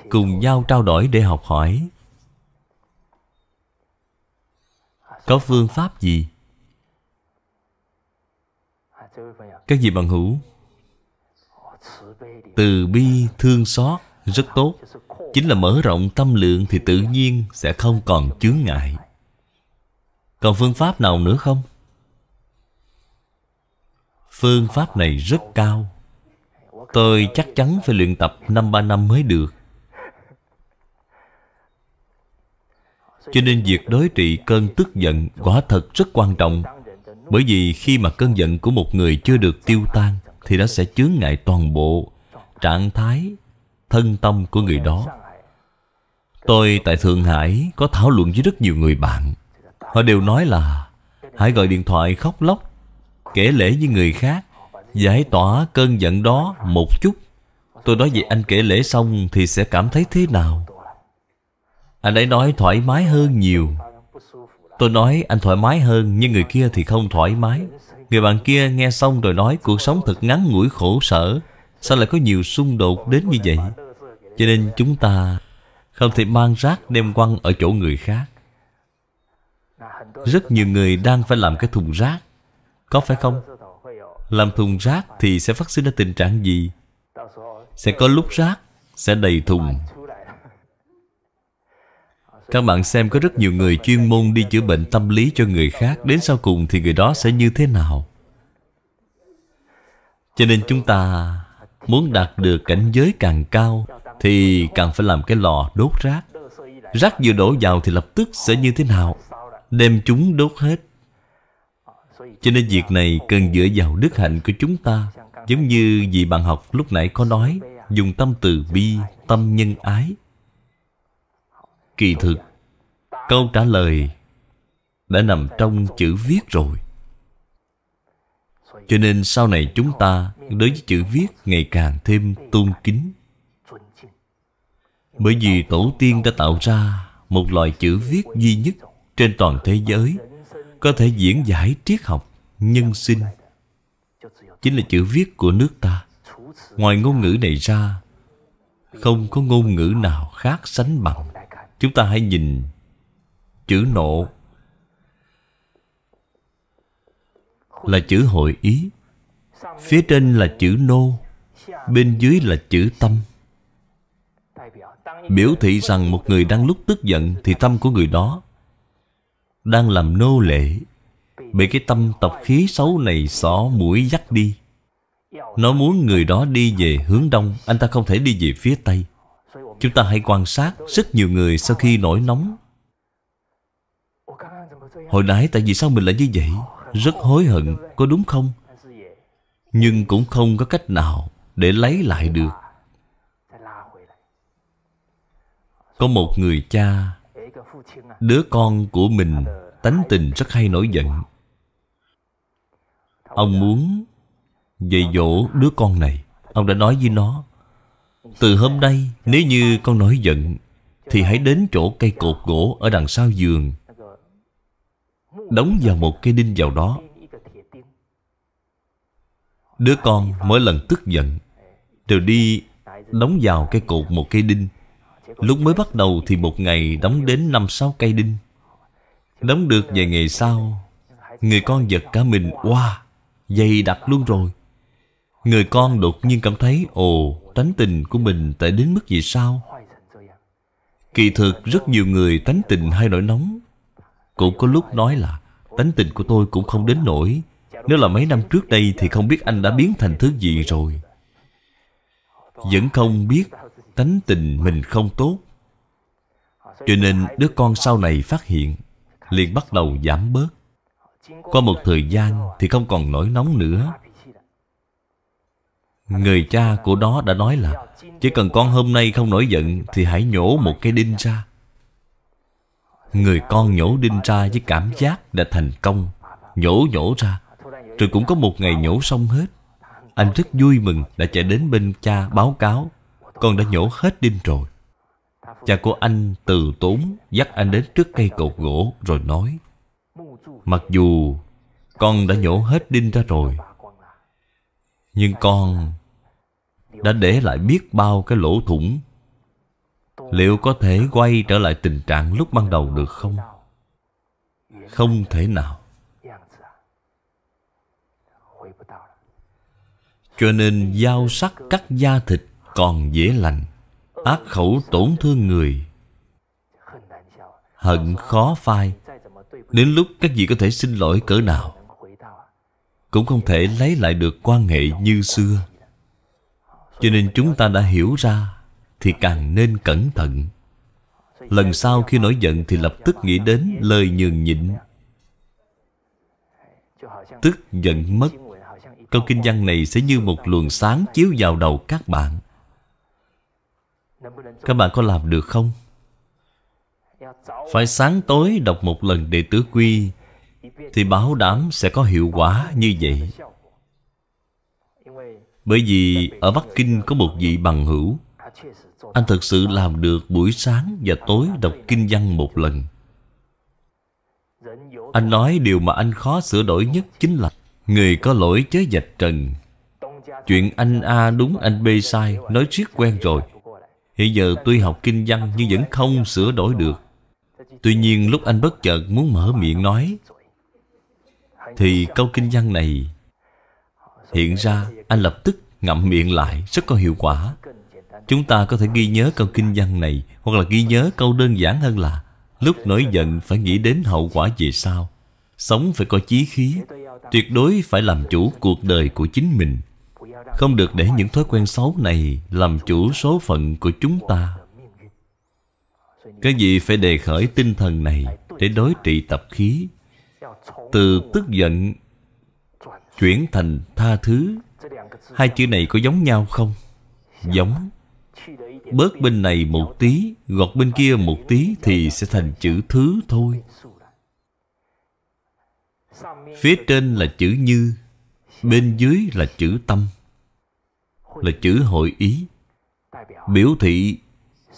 cùng nhau trao đổi để học hỏi có phương pháp gì các vị bằng hữu từ bi thương xót rất tốt chính là mở rộng tâm lượng thì tự nhiên sẽ không còn chướng ngại còn phương pháp nào nữa không phương pháp này rất cao Tôi chắc chắn phải luyện tập năm ba năm mới được Cho nên việc đối trị cơn tức giận quả thật rất quan trọng Bởi vì khi mà cơn giận của một người chưa được tiêu tan Thì nó sẽ chướng ngại toàn bộ trạng thái thân tâm của người đó Tôi tại Thượng Hải có thảo luận với rất nhiều người bạn Họ đều nói là Hãy gọi điện thoại khóc lóc Kể lễ với người khác giải tỏa cơn giận đó một chút tôi nói vậy anh kể lễ xong thì sẽ cảm thấy thế nào anh ấy nói thoải mái hơn nhiều tôi nói anh thoải mái hơn nhưng người kia thì không thoải mái người bạn kia nghe xong rồi nói cuộc sống thật ngắn ngủi khổ sở sao lại có nhiều xung đột đến như vậy cho nên chúng ta không thể mang rác đem quăng ở chỗ người khác rất nhiều người đang phải làm cái thùng rác có phải không làm thùng rác thì sẽ phát sinh ra tình trạng gì sẽ có lúc rác sẽ đầy thùng các bạn xem có rất nhiều người chuyên môn đi chữa bệnh tâm lý cho người khác đến sau cùng thì người đó sẽ như thế nào cho nên chúng ta muốn đạt được cảnh giới càng cao thì càng phải làm cái lò đốt rác rác vừa đổ vào thì lập tức sẽ như thế nào đem chúng đốt hết cho nên việc này cần dựa vào đức hạnh của chúng ta Giống như vị bạn học lúc nãy có nói Dùng tâm từ bi, tâm nhân ái Kỳ thực Câu trả lời Đã nằm trong chữ viết rồi Cho nên sau này chúng ta Đối với chữ viết ngày càng thêm tôn kính Bởi vì tổ tiên đã tạo ra Một loại chữ viết duy nhất Trên toàn thế giới Có thể diễn giải triết học nhân sinh chính là chữ viết của nước ta ngoài ngôn ngữ này ra không có ngôn ngữ nào khác sánh bằng chúng ta hãy nhìn chữ nộ là chữ hội ý phía trên là chữ nô bên dưới là chữ tâm biểu thị rằng một người đang lúc tức giận thì tâm của người đó đang làm nô lệ Bị cái tâm tộc khí xấu này xó mũi dắt đi Nó muốn người đó đi về hướng đông Anh ta không thể đi về phía tây Chúng ta hãy quan sát Rất nhiều người sau khi nổi nóng Hồi nãy tại vì sao mình lại như vậy Rất hối hận có đúng không Nhưng cũng không có cách nào Để lấy lại được Có một người cha Đứa con của mình Tánh tình rất hay nổi giận Ông muốn dạy dỗ đứa con này Ông đã nói với nó Từ hôm nay nếu như con nói giận Thì hãy đến chỗ cây cột gỗ ở đằng sau giường Đóng vào một cây đinh vào đó Đứa con mỗi lần tức giận đều đi đóng vào cây cột một cây đinh Lúc mới bắt đầu thì một ngày đóng đến năm sáu cây đinh Đóng được vài ngày sau Người con giật cả mình Wow dày đặc luôn rồi Người con đột nhiên cảm thấy Ồ, tánh tình của mình tệ đến mức gì sao Kỳ thực rất nhiều người tánh tình hay nổi nóng Cũng có lúc nói là Tánh tình của tôi cũng không đến nổi Nếu là mấy năm trước đây Thì không biết anh đã biến thành thứ gì rồi Vẫn không biết Tánh tình mình không tốt Cho nên đứa con sau này phát hiện Liền bắt đầu giảm bớt qua một thời gian thì không còn nổi nóng nữa Người cha của nó đã nói là Chỉ cần con hôm nay không nổi giận Thì hãy nhổ một cái đinh ra Người con nhổ đinh ra với cảm giác đã thành công Nhổ nhổ ra Rồi cũng có một ngày nhổ xong hết Anh rất vui mừng đã chạy đến bên cha báo cáo Con đã nhổ hết đinh rồi Cha của anh từ tốn dắt anh đến trước cây cột gỗ rồi nói Mặc dù con đã nhổ hết đinh ra rồi Nhưng con đã để lại biết bao cái lỗ thủng Liệu có thể quay trở lại tình trạng lúc ban đầu được không? Không thể nào Cho nên dao sắc cắt da thịt còn dễ lành Ác khẩu tổn thương người Hận khó phai Đến lúc các vị có thể xin lỗi cỡ nào Cũng không thể lấy lại được quan hệ như xưa Cho nên chúng ta đã hiểu ra Thì càng nên cẩn thận Lần sau khi nổi giận thì lập tức nghĩ đến lời nhường nhịn Tức giận mất Câu kinh văn này sẽ như một luồng sáng chiếu vào đầu các bạn Các bạn có làm được không? phải sáng tối đọc một lần đệ tứ quy thì bảo đảm sẽ có hiệu quả như vậy bởi vì ở bắc kinh có một vị bằng hữu anh thực sự làm được buổi sáng và tối đọc kinh văn một lần anh nói điều mà anh khó sửa đổi nhất chính là người có lỗi chớ dạch trần chuyện anh a đúng anh b sai nói riết quen rồi hiện giờ tuy học kinh văn nhưng vẫn không sửa đổi được Tuy nhiên lúc anh bất chợt muốn mở miệng nói Thì câu kinh văn này Hiện ra anh lập tức ngậm miệng lại rất có hiệu quả Chúng ta có thể ghi nhớ câu kinh văn này Hoặc là ghi nhớ câu đơn giản hơn là Lúc nổi giận phải nghĩ đến hậu quả về sau Sống phải có chí khí Tuyệt đối phải làm chủ cuộc đời của chính mình Không được để những thói quen xấu này Làm chủ số phận của chúng ta các vị phải đề khởi tinh thần này Để đối trị tập khí Từ tức giận Chuyển thành tha thứ Hai chữ này có giống nhau không? Giống Bớt bên này một tí Gọt bên kia một tí Thì sẽ thành chữ thứ thôi Phía trên là chữ như Bên dưới là chữ tâm Là chữ hội ý Biểu thị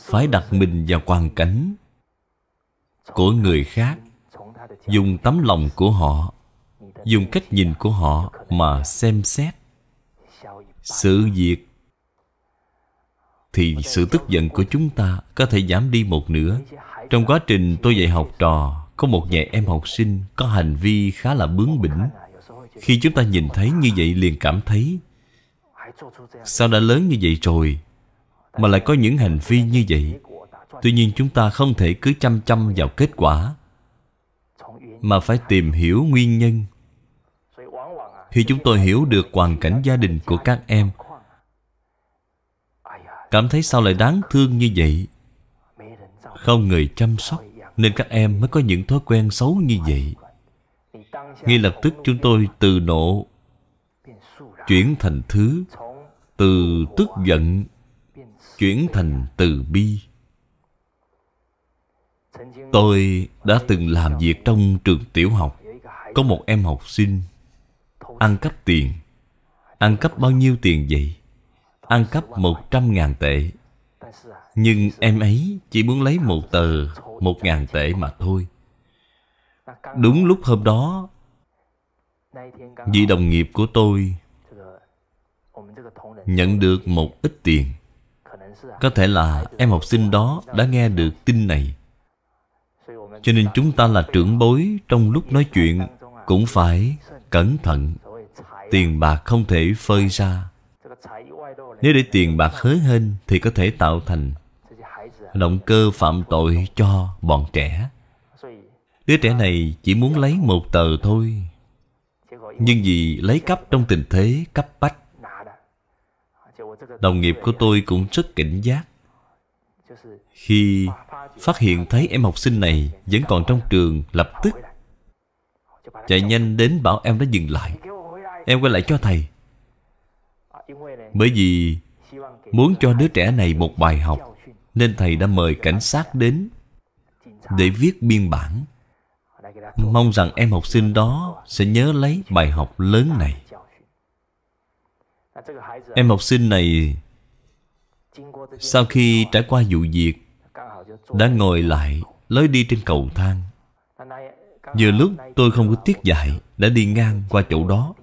phải đặt mình vào hoàn cảnh của người khác dùng tấm lòng của họ dùng cách nhìn của họ mà xem xét sự việc thì sự tức giận của chúng ta có thể giảm đi một nửa trong quá trình tôi dạy học trò có một vài em học sinh có hành vi khá là bướng bỉnh khi chúng ta nhìn thấy như vậy liền cảm thấy sao đã lớn như vậy rồi mà lại có những hành vi như vậy tuy nhiên chúng ta không thể cứ chăm chăm vào kết quả mà phải tìm hiểu nguyên nhân khi chúng tôi hiểu được hoàn cảnh gia đình của các em cảm thấy sao lại đáng thương như vậy không người chăm sóc nên các em mới có những thói quen xấu như vậy ngay lập tức chúng tôi từ nộ chuyển thành thứ từ tức giận chuyển thành từ bi tôi đã từng làm việc trong trường tiểu học có một em học sinh ăn cắp tiền ăn cắp bao nhiêu tiền vậy ăn cắp một trăm ngàn tệ nhưng em ấy chỉ muốn lấy một tờ một ngàn tệ mà thôi đúng lúc hôm đó vị đồng nghiệp của tôi nhận được một ít tiền có thể là em học sinh đó đã nghe được tin này cho nên chúng ta là trưởng bối trong lúc nói chuyện cũng phải cẩn thận tiền bạc không thể phơi ra nếu để tiền bạc hớ hên thì có thể tạo thành động cơ phạm tội cho bọn trẻ đứa trẻ này chỉ muốn lấy một tờ thôi nhưng vì lấy cắp trong tình thế cấp bách đồng nghiệp của tôi cũng rất cảnh giác khi phát hiện thấy em học sinh này vẫn còn trong trường lập tức chạy nhanh đến bảo em đã dừng lại em quay lại cho thầy bởi vì muốn cho đứa trẻ này một bài học nên thầy đã mời cảnh sát đến để viết biên bản mong rằng em học sinh đó sẽ nhớ lấy bài học lớn này Em học sinh này Sau khi trải qua vụ việc Đã ngồi lại Lối đi trên cầu thang Vừa lúc tôi không có tiết dạy Đã đi ngang qua chỗ đó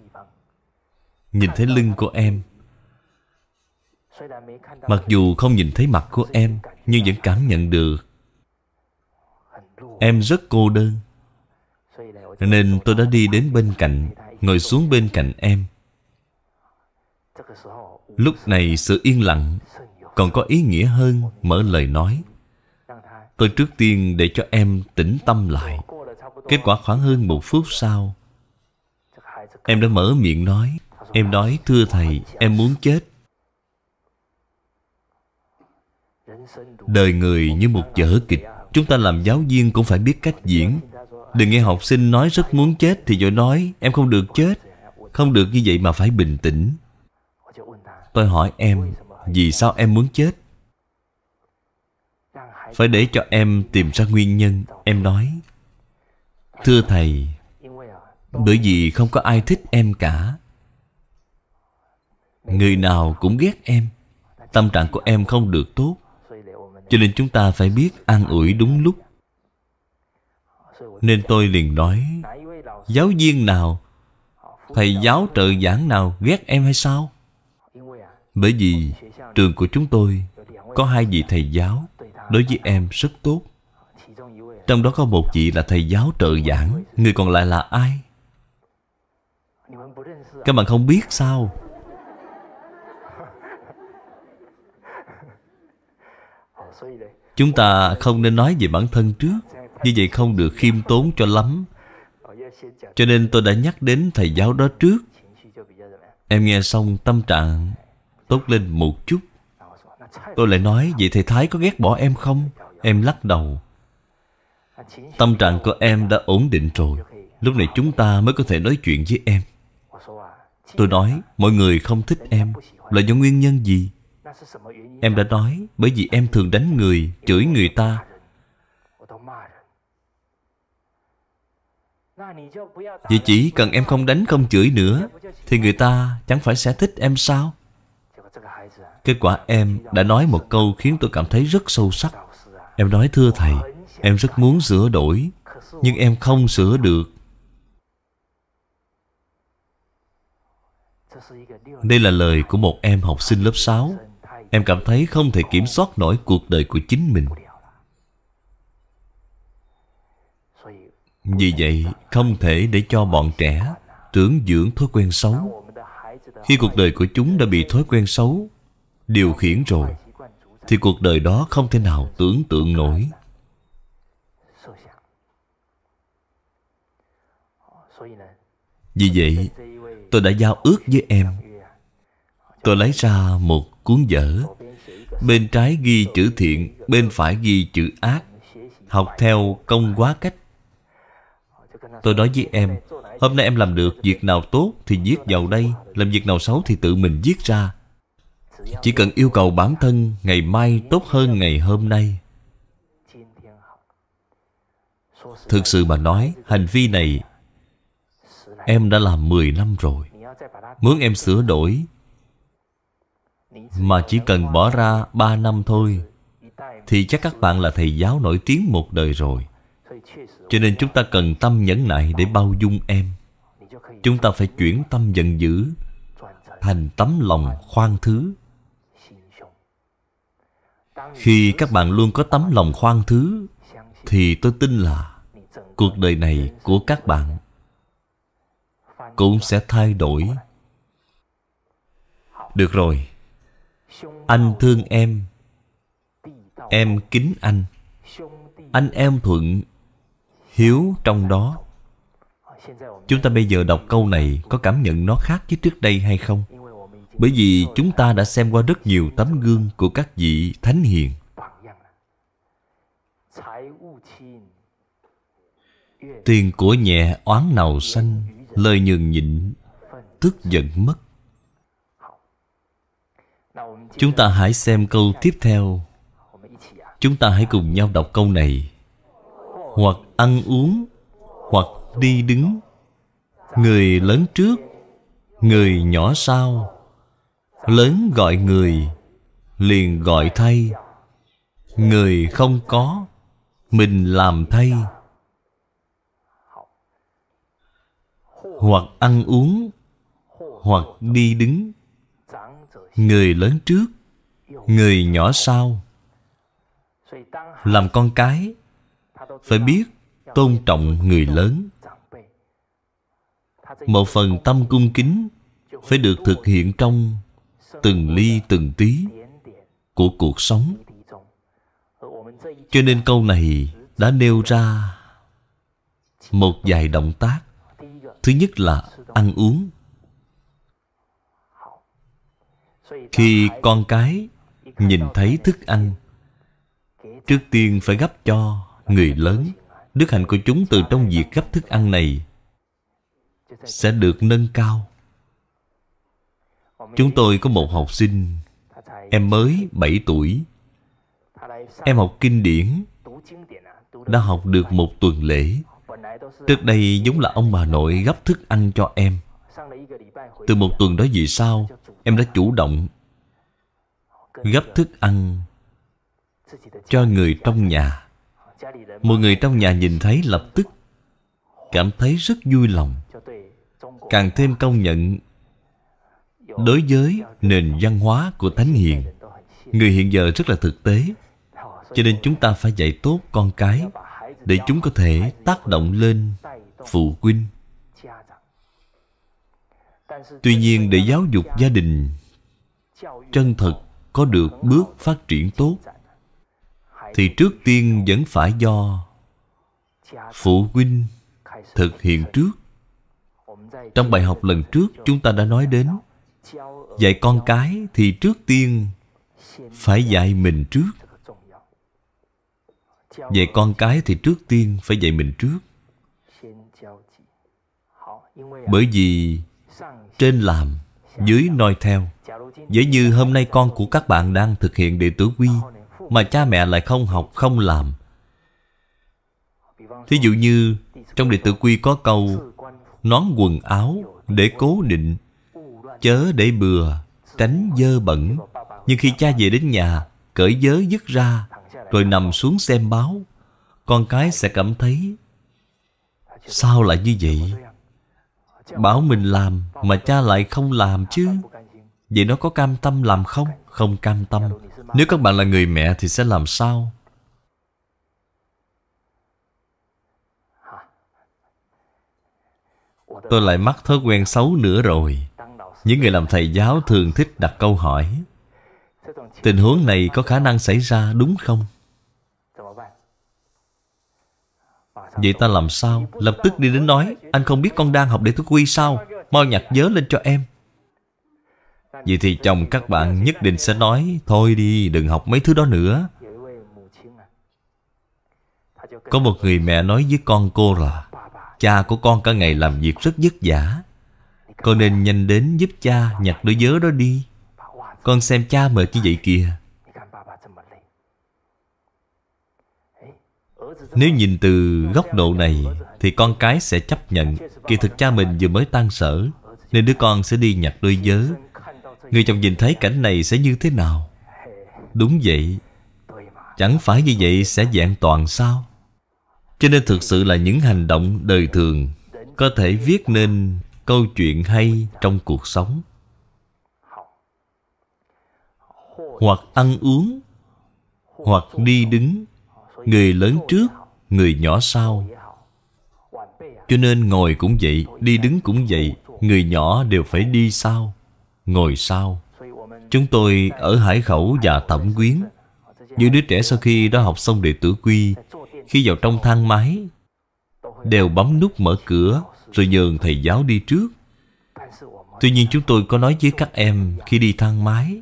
Nhìn thấy lưng của em Mặc dù không nhìn thấy mặt của em Nhưng vẫn cảm nhận được Em rất cô đơn Nên tôi đã đi đến bên cạnh Ngồi xuống bên cạnh em lúc này sự yên lặng còn có ý nghĩa hơn mở lời nói tôi trước tiên để cho em tĩnh tâm lại kết quả khoảng hơn một phút sau em đã mở miệng nói em nói thưa thầy em muốn chết đời người như một vở kịch chúng ta làm giáo viên cũng phải biết cách diễn đừng nghe học sinh nói rất muốn chết thì rồi nói em không được chết không được như vậy mà phải bình tĩnh Tôi hỏi em Vì sao em muốn chết Phải để cho em tìm ra nguyên nhân Em nói Thưa thầy Bởi vì không có ai thích em cả Người nào cũng ghét em Tâm trạng của em không được tốt Cho nên chúng ta phải biết an ủi đúng lúc Nên tôi liền nói Giáo viên nào Thầy giáo trợ giảng nào ghét em hay sao bởi vì trường của chúng tôi có hai vị thầy giáo đối với em rất tốt. Trong đó có một vị là thầy giáo trợ giảng, người còn lại là ai? Các bạn không biết sao? Chúng ta không nên nói về bản thân trước Như vậy không được khiêm tốn cho lắm Cho nên tôi đã nhắc đến thầy giáo đó trước Em nghe xong tâm trạng tốt lên một chút Tôi lại nói Vậy thầy Thái có ghét bỏ em không Em lắc đầu Tâm trạng của em đã ổn định rồi Lúc này chúng ta mới có thể nói chuyện với em Tôi nói Mọi người không thích em Là do nguyên nhân gì Em đã nói Bởi vì em thường đánh người Chửi người ta Vậy chỉ cần em không đánh không chửi nữa Thì người ta chẳng phải sẽ thích em sao Kết quả em đã nói một câu khiến tôi cảm thấy rất sâu sắc. Em nói thưa thầy, em rất muốn sửa đổi, nhưng em không sửa được. Đây là lời của một em học sinh lớp 6. Em cảm thấy không thể kiểm soát nổi cuộc đời của chính mình. Vì vậy, không thể để cho bọn trẻ trưởng dưỡng thói quen xấu. Khi cuộc đời của chúng đã bị thói quen xấu, điều khiển rồi thì cuộc đời đó không thể nào tưởng tượng nổi vì vậy tôi đã giao ước với em tôi lấy ra một cuốn vở bên trái ghi chữ thiện bên phải ghi chữ ác học theo công quá cách tôi nói với em hôm nay em làm được việc nào tốt thì viết vào đây làm việc nào xấu thì tự mình viết ra chỉ cần yêu cầu bản thân ngày mai tốt hơn ngày hôm nay thực sự mà nói hành vi này em đã làm 10 năm rồi muốn em sửa đổi mà chỉ cần bỏ ra 3 năm thôi thì chắc các bạn là thầy giáo nổi tiếng một đời rồi cho nên chúng ta cần tâm nhẫn nại để bao dung em chúng ta phải chuyển tâm giận dữ thành tấm lòng khoan thứ khi các bạn luôn có tấm lòng khoan thứ thì tôi tin là cuộc đời này của các bạn cũng sẽ thay đổi được rồi anh thương em em kính anh anh em thuận hiếu trong đó chúng ta bây giờ đọc câu này có cảm nhận nó khác với trước đây hay không bởi vì chúng ta đã xem qua rất nhiều tấm gương của các vị Thánh Hiền Tiền của nhẹ oán nào xanh Lời nhường nhịn Tức giận mất Chúng ta hãy xem câu tiếp theo Chúng ta hãy cùng nhau đọc câu này Hoặc ăn uống Hoặc đi đứng Người lớn trước Người nhỏ sau lớn gọi người liền gọi thay người không có mình làm thay hoặc ăn uống hoặc đi đứng người lớn trước người nhỏ sau làm con cái phải biết tôn trọng người lớn một phần tâm cung kính phải được thực hiện trong từng ly từng tí của cuộc sống cho nên câu này đã nêu ra một vài động tác thứ nhất là ăn uống khi con cái nhìn thấy thức ăn trước tiên phải gấp cho người lớn đức hạnh của chúng từ trong việc gấp thức ăn này sẽ được nâng cao Chúng tôi có một học sinh Em mới 7 tuổi Em học kinh điển Đã học được một tuần lễ Trước đây giống là ông bà nội gấp thức ăn cho em Từ một tuần đó về sau Em đã chủ động Gấp thức ăn Cho người trong nhà Một người trong nhà nhìn thấy lập tức Cảm thấy rất vui lòng Càng thêm công nhận đối với nền văn hóa của thánh hiền người hiện giờ rất là thực tế cho nên chúng ta phải dạy tốt con cái để chúng có thể tác động lên phụ huynh tuy nhiên để giáo dục gia đình chân thật có được bước phát triển tốt thì trước tiên vẫn phải do phụ huynh thực hiện trước trong bài học lần trước chúng ta đã nói đến dạy con cái thì trước tiên phải dạy mình trước dạy con cái thì trước tiên phải dạy mình trước bởi vì trên làm dưới noi theo dễ như hôm nay con của các bạn đang thực hiện đệ tử quy mà cha mẹ lại không học không làm thí dụ như trong đệ tử quy có câu nón quần áo để cố định chớ để bừa tránh dơ bẩn nhưng khi cha về đến nhà cởi giớ dứt ra rồi nằm xuống xem báo con cái sẽ cảm thấy sao lại như vậy bảo mình làm mà cha lại không làm chứ vậy nó có cam tâm làm không không cam tâm nếu các bạn là người mẹ thì sẽ làm sao tôi lại mắc thói quen xấu nữa rồi những người làm thầy giáo thường thích đặt câu hỏi tình huống này có khả năng xảy ra đúng không vậy ta làm sao lập tức đi đến nói anh không biết con đang học để thức quy sao mau nhặt vớ lên cho em vậy thì chồng các bạn nhất định sẽ nói thôi đi đừng học mấy thứ đó nữa có một người mẹ nói với con cô là cha của con cả ngày làm việc rất vất vả con nên nhanh đến giúp cha nhặt đôi vớ đó đi Con xem cha mệt như vậy kìa Nếu nhìn từ góc độ này Thì con cái sẽ chấp nhận Kỳ thực cha mình vừa mới tan sở Nên đứa con sẽ đi nhặt đôi giớ. Người chồng nhìn thấy cảnh này sẽ như thế nào Đúng vậy Chẳng phải như vậy sẽ dạng toàn sao Cho nên thực sự là những hành động đời thường Có thể viết nên câu chuyện hay trong cuộc sống hoặc ăn uống hoặc đi đứng người lớn trước người nhỏ sau cho nên ngồi cũng vậy đi đứng cũng vậy người nhỏ đều phải đi sau ngồi sau chúng tôi ở hải khẩu và thẩm quyến những đứa trẻ sau khi đã học xong đệ tử quy khi vào trong thang máy đều bấm nút mở cửa rồi nhường thầy giáo đi trước Tuy nhiên chúng tôi có nói với các em khi đi thang máy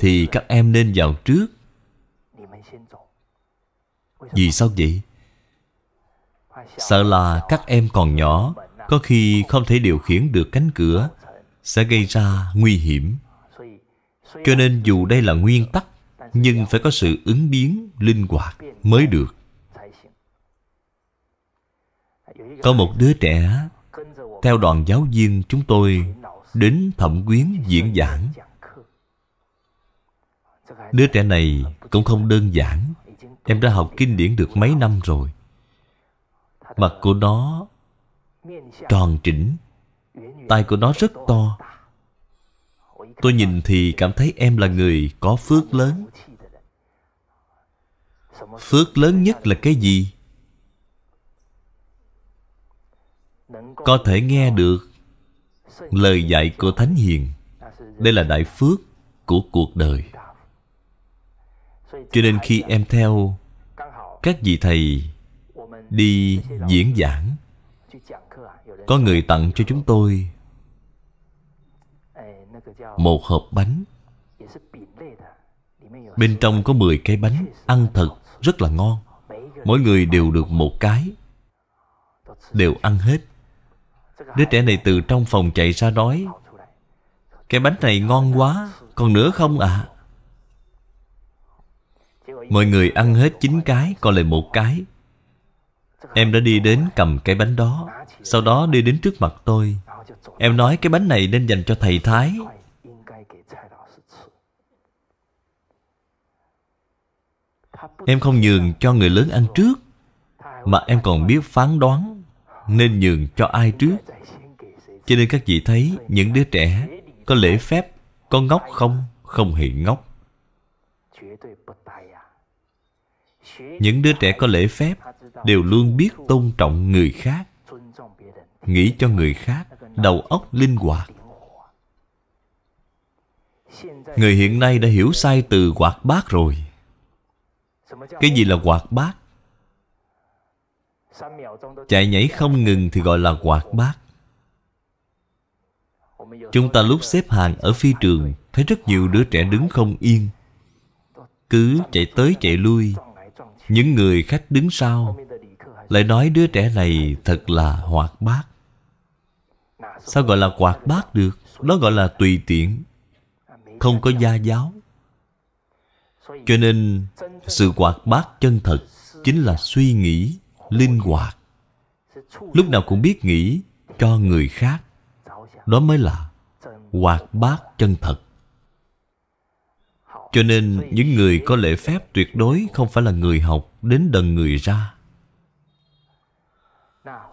Thì các em nên vào trước Vì sao vậy? Sợ là các em còn nhỏ Có khi không thể điều khiển được cánh cửa Sẽ gây ra nguy hiểm Cho nên dù đây là nguyên tắc Nhưng phải có sự ứng biến, linh hoạt mới được Có một đứa trẻ theo đoàn giáo viên chúng tôi đến thẩm quyến diễn giảng đứa trẻ này cũng không đơn giản em đã học kinh điển được mấy năm rồi mặt của nó tròn chỉnh, tay của nó rất to tôi nhìn thì cảm thấy em là người có phước lớn phước lớn nhất là cái gì có thể nghe được lời dạy của thánh hiền đây là đại phước của cuộc đời cho nên khi em theo các vị thầy đi diễn giảng có người tặng cho chúng tôi một hộp bánh bên trong có 10 cái bánh ăn thật rất là ngon mỗi người đều được một cái đều ăn hết Đứa trẻ này từ trong phòng chạy ra nói Cái bánh này ngon quá Còn nữa không ạ à? Mọi người ăn hết 9 cái Còn lại một cái Em đã đi đến cầm cái bánh đó Sau đó đi đến trước mặt tôi Em nói cái bánh này nên dành cho thầy Thái Em không nhường cho người lớn ăn trước Mà em còn biết phán đoán nên nhường cho ai trước cho nên các vị thấy những đứa trẻ có lễ phép có ngốc không không hề ngốc những đứa trẻ có lễ phép đều luôn biết tôn trọng người khác nghĩ cho người khác đầu óc linh hoạt người hiện nay đã hiểu sai từ hoạt bát rồi cái gì là hoạt bát chạy nhảy không ngừng thì gọi là quạt bát chúng ta lúc xếp hàng ở phi trường thấy rất nhiều đứa trẻ đứng không yên cứ chạy tới chạy lui những người khách đứng sau lại nói đứa trẻ này thật là hoạt bát sao gọi là quạt bát được đó gọi là tùy tiện không có gia giáo cho nên sự quạt bát chân thật chính là suy nghĩ linh hoạt lúc nào cũng biết nghĩ cho người khác đó mới là hoạt bát chân thật cho nên những người có lễ phép tuyệt đối không phải là người học đến đần người ra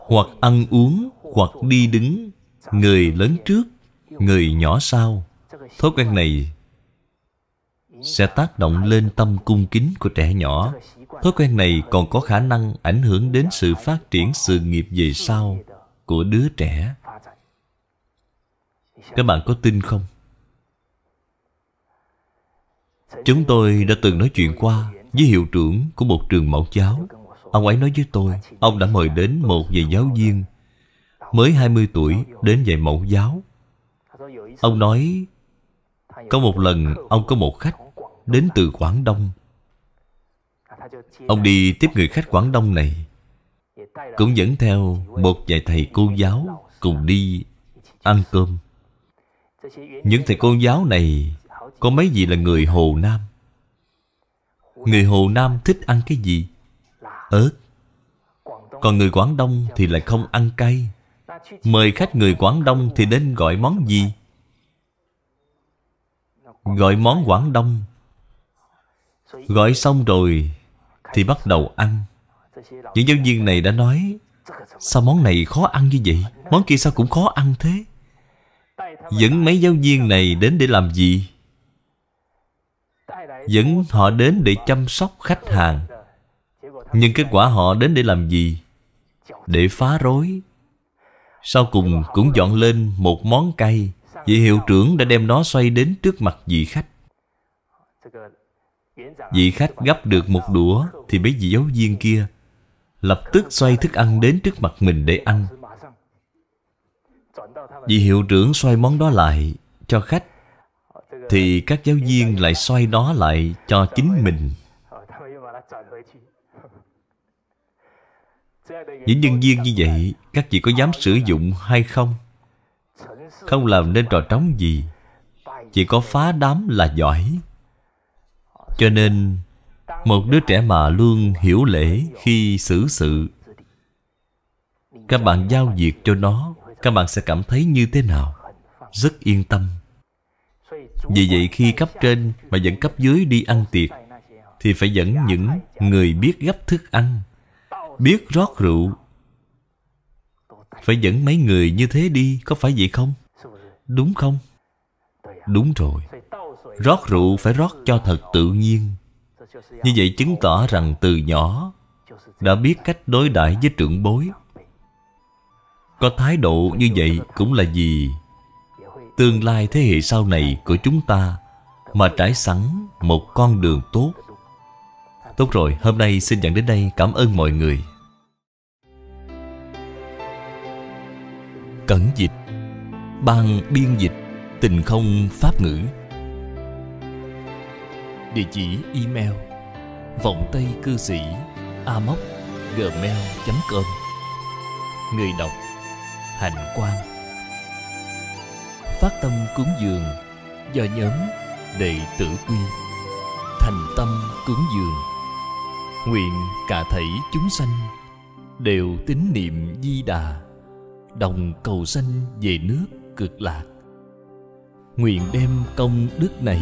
hoặc ăn uống hoặc đi đứng người lớn trước người nhỏ sau thói quen này sẽ tác động lên tâm cung kính của trẻ nhỏ Thói quen này còn có khả năng ảnh hưởng đến sự phát triển sự nghiệp về sau của đứa trẻ. Các bạn có tin không? Chúng tôi đã từng nói chuyện qua với hiệu trưởng của một trường mẫu giáo. Ông ấy nói với tôi, ông đã mời đến một thầy giáo viên mới 20 tuổi đến dạy mẫu giáo. Ông nói, có một lần ông có một khách đến từ Quảng Đông Ông đi tiếp người khách Quảng Đông này Cũng dẫn theo một vài thầy cô giáo cùng đi ăn cơm Những thầy cô giáo này có mấy vị là người Hồ Nam Người Hồ Nam thích ăn cái gì? Ớt Còn người Quảng Đông thì lại không ăn cay Mời khách người Quảng Đông thì đến gọi món gì? Gọi món Quảng Đông Gọi xong rồi thì bắt đầu ăn. Những giáo viên này đã nói, sao món này khó ăn như vậy? Món kia sao cũng khó ăn thế? Dẫn mấy giáo viên này đến để làm gì? Dẫn họ đến để chăm sóc khách hàng. Nhưng kết quả họ đến để làm gì? Để phá rối. Sau cùng cũng dọn lên một món cay Vị hiệu trưởng đã đem nó xoay đến trước mặt vị khách vị khách gấp được một đũa thì mấy vị giáo viên kia lập tức xoay thức ăn đến trước mặt mình để ăn vị hiệu trưởng xoay món đó lại cho khách thì các giáo viên lại xoay đó lại cho chính mình những nhân viên như vậy các vị có dám sử dụng hay không không làm nên trò trống gì chỉ có phá đám là giỏi cho nên Một đứa trẻ mà luôn hiểu lễ khi xử sự Các bạn giao việc cho nó Các bạn sẽ cảm thấy như thế nào? Rất yên tâm Vì vậy khi cấp trên mà dẫn cấp dưới đi ăn tiệc Thì phải dẫn những người biết gấp thức ăn Biết rót rượu Phải dẫn mấy người như thế đi Có phải vậy không? Đúng không? Đúng rồi Rót rượu phải rót cho thật tự nhiên Như vậy chứng tỏ rằng từ nhỏ Đã biết cách đối đãi với trưởng bối Có thái độ như vậy cũng là gì Tương lai thế hệ sau này của chúng ta Mà trải sẵn một con đường tốt Tốt rồi, hôm nay xin dẫn đến đây cảm ơn mọi người Cẩn dịch Ban biên dịch Tình không pháp ngữ địa chỉ email vọng tây cư sĩ amoc gmail com người đọc hạnh quang phát tâm cúng dường do nhóm đệ tử quy thành tâm cúng dường nguyện cả thảy chúng sanh đều tín niệm di đà đồng cầu sanh về nước cực lạc nguyện đem công đức này